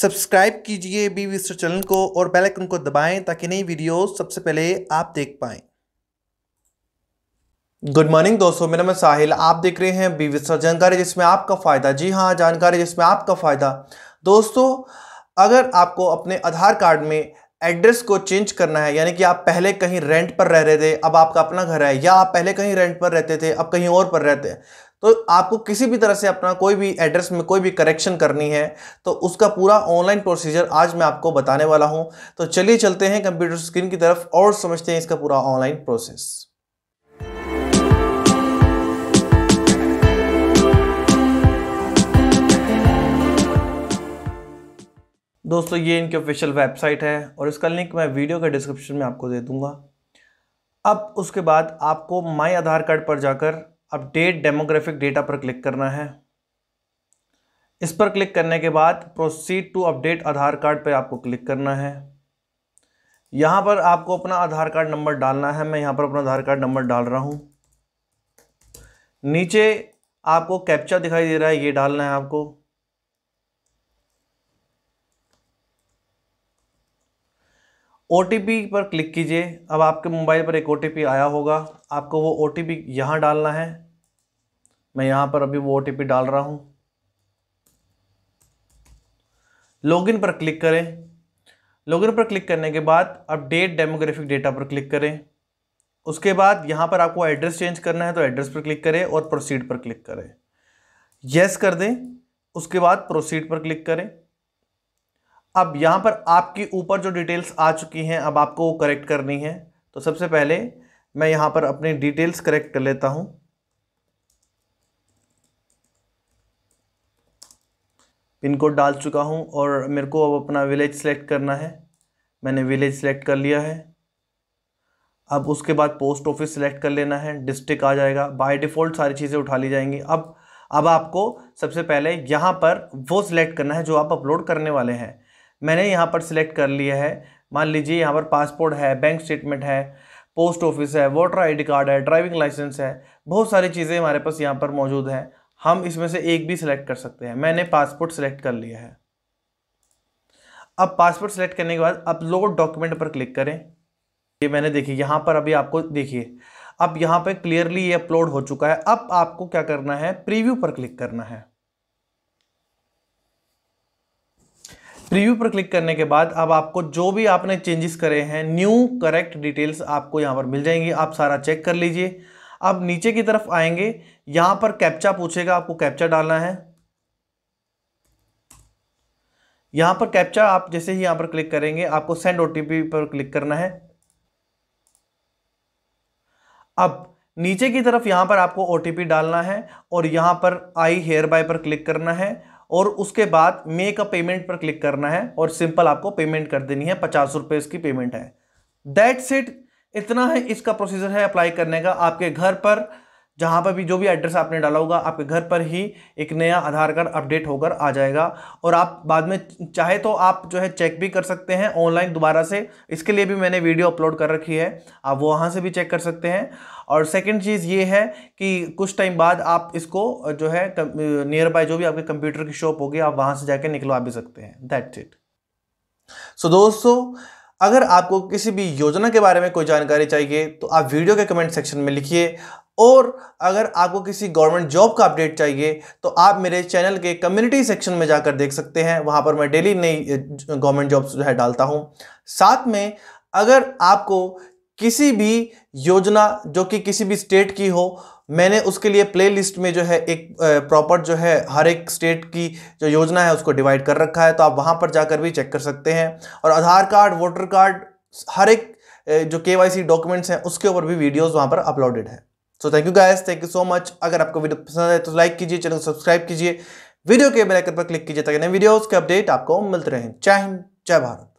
subscribe कीजिए B विस्टर channel को और बेल आइकन को दबाएं ताकि नई वीडियो सबसे पहले आप देख पाएं गुड मॉर्निंग दोस्तों मेरा नाम साहिल आप देख रहे हैं बी विस्टर जानकारी जिसमें आपका फ़ायदा जी हाँ जानकारी जिसमें आपका फ़ायदा दोस्तों अगर आपको अपने आधार कार्ड में एड्रेस को चेंज करना है यानी कि आप पहले कहीं रेंट पर रह रहे थे अब आपका अपना घर है या आप पहले कहीं रेंट पर रहते थे अब कहीं और पर रहते हैं तो आपको किसी भी तरह से अपना कोई भी एड्रेस में कोई भी करेक्शन करनी है तो उसका पूरा ऑनलाइन प्रोसीजर आज मैं आपको बताने वाला हूं तो चलिए चलते हैं कंप्यूटर स्क्रीन की तरफ और समझते हैं इसका पूरा ऑनलाइन प्रोसेस दोस्तों ये इनकी ऑफिशियल वेबसाइट है और इसका लिंक मैं वीडियो के डिस्क्रिप्शन में आपको दे दूंगा अब उसके बाद आपको माय आधार कार्ड पर जाकर अपडेट डेमोग्राफिक डेटा पर क्लिक करना है इस पर क्लिक करने के बाद proceed to update Aadhaar card पर आपको क्लिक करना है यहाँ पर आपको अपना आधार कार्ड नंबर डालना है मैं यहाँ पर अपना आधार कार्ड नंबर डाल रहा हूँ नीचे आपको कैप्चा दिखाई दे रहा है ये डालना है आपको ओ पर क्लिक कीजिए अब आपके मोबाइल पर एक ओ आया होगा आपको वो ओ टी यहाँ डालना है मैं यहाँ पर अभी वो ओ डाल रहा हूँ लॉगिन पर क्लिक करें लॉगिन पर क्लिक करने के बाद अपडेट डेमोग्राफिक डेटा पर क्लिक करें उसके बाद यहाँ पर आपको एड्रेस चेंज करना है तो एड्रेस पर क्लिक करें और प्रोसीड पर क्लिक करें यस yes कर दें उसके बाद प्रोसीड पर क्लिक करें अब यहाँ पर आपके ऊपर जो डिटेल्स आ चुकी हैं अब आपको वो करेक्ट करनी है तो सबसे पहले मैं यहाँ पर अपनी डिटेल्स करेक्ट कर लेता हूँ पिन कोड डाल चुका हूँ और मेरे को अब अपना विलेज सेलेक्ट करना है मैंने विलेज सेलेक्ट कर लिया है अब उसके बाद पोस्ट ऑफिस सेलेक्ट कर लेना है डिस्ट्रिक्ट आ जाएगा बाय डिफ़ॉल्ट सारी चीज़ें उठा ली जाएंगी अब अब आपको सबसे पहले यहाँ पर वो सिलेक्ट करना है जो आप अपलोड करने वाले हैं मैंने यहाँ पर सिलेक्ट कर लिया है मान लीजिए यहाँ पर पासपोर्ट है बैंक स्टेटमेंट है पोस्ट ऑफिस है वोटर आईडी कार्ड है ड्राइविंग लाइसेंस है बहुत सारी चीज़ें हमारे पास यहाँ पर मौजूद हैं हम इसमें से एक भी सिलेक्ट कर सकते हैं मैंने पासपोर्ट सेलेक्ट कर लिया है अब पासपोर्ट सेलेक्ट करने के बाद अपलोड डॉक्यूमेंट पर क्लिक करें ये मैंने देखिए यहाँ पर अभी आपको देखिए अब यहाँ पे क्लियरली ये अपलोड हो चुका है अब आपको क्या करना है प्रीव्यू पर क्लिक करना है प्रीव्यू पर क्लिक करने के बाद अब आपको जो भी आपने चेंजेस करे हैं न्यू करेक्ट डिटेल्स आपको यहाँ पर मिल जाएंगी आप सारा चेक कर लीजिए अब नीचे की तरफ आएंगे यहाँ पर कैप्चा पूछेगा आपको कैप्चा डालना है यहाँ पर कैप्चा आप जैसे ही यहाँ पर क्लिक करेंगे आपको सेंड ओ पर क्लिक करना है अब नीचे की तरफ यहाँ पर आपको ओ डालना है और यहाँ पर आई हेयर बाय पर क्लिक करना है और उसके बाद मेक अ पेमेंट पर क्लिक करना है और सिंपल आपको पेमेंट कर देनी है पचास रुपये इसकी पेमेंट है दैट्स इट इतना है इसका प्रोसीजर है अप्लाई करने का आपके घर पर जहाँ पर भी जो भी एड्रेस आपने डाला होगा आपके घर पर ही एक नया आधार कार्ड अपडेट होकर आ जाएगा और आप बाद में चाहे तो आप जो है चेक भी कर सकते हैं ऑनलाइन दोबारा से इसके लिए भी मैंने वीडियो अपलोड कर रखी है आप वहाँ से भी चेक कर सकते हैं और सेकंड चीज़ ये है कि कुछ टाइम बाद आप इसको जो है नियर बाय जो भी आपके कंप्यूटर की शॉप होगी आप वहाँ से जाकर निकलवा भी सकते हैं दैट्स इट सो दोस्तों अगर आपको किसी भी योजना के बारे में कोई जानकारी चाहिए तो आप वीडियो के कमेंट सेक्शन में लिखिए और अगर आपको किसी गवर्नमेंट जॉब का अपडेट चाहिए तो आप मेरे चैनल के कम्युनिटी सेक्शन में जाकर देख सकते हैं वहाँ पर मैं डेली नई गवर्नमेंट जॉब्स जो है डालता हूँ साथ में अगर आपको किसी भी योजना जो कि किसी भी स्टेट की हो मैंने उसके लिए प्लेलिस्ट में जो है एक प्रॉपर जो है हर एक स्टेट की जो योजना है उसको डिवाइड कर रखा है तो आप वहाँ पर जाकर भी चेक कर सकते हैं और आधार कार्ड वोटर कार्ड हर एक जो के डॉक्यूमेंट्स हैं उसके ऊपर भी वीडियोस वहाँ पर अपलोडेड है so thank you guys thank you so much अगर आपको वीडियो पसंद आए तो लाइक कीजिए चैनल को सब्सक्राइब कीजिए वीडियो के बेलाइकन पर क्लिक कीजिए ताकि नए वीडियोस के अपडेट आपको मिलते रहें चाहे हिंद जय भारत